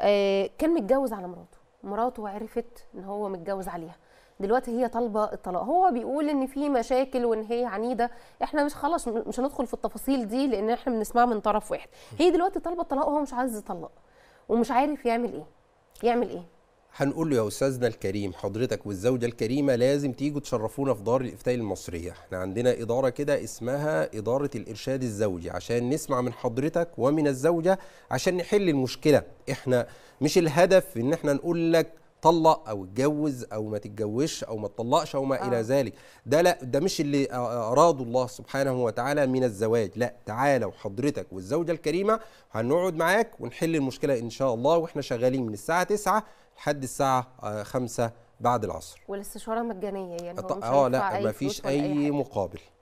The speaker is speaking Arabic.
آه، كان متجوز على مراته مراته عرفت ان هو متجوز عليها دلوقتي هي طالبه الطلاق هو بيقول ان في مشاكل وان هي عنيده احنا مش خلاص مش هندخل في التفاصيل دي لان احنا بنسمعها من طرف واحد هي دلوقتي طالبه الطلاق وهو مش عايز يطلق ومش عارف يعمل ايه يعمل ايه هنقول له يا استاذنا الكريم حضرتك والزوجه الكريمه لازم تيجوا تشرفونا في دار الافتاء المصريه احنا عندنا اداره كده اسمها اداره الارشاد الزوجي عشان نسمع من حضرتك ومن الزوجه عشان نحل المشكله احنا مش الهدف ان احنا نقول لك طلق او اتجوز او ما تتجوزش او ما تطلقش او ما آه. الى ذلك ده لا ده مش اللي اراده الله سبحانه وتعالى من الزواج لا تعالى وحضرتك والزوجه الكريمه هنقعد معاك ونحل المشكله ان شاء الله واحنا شغالين من الساعه 9 لحد الساعه 5 آه، بعد العصر والاستشاره مجانيه يعني هو مش اه لا ما فيش اي, أي مقابل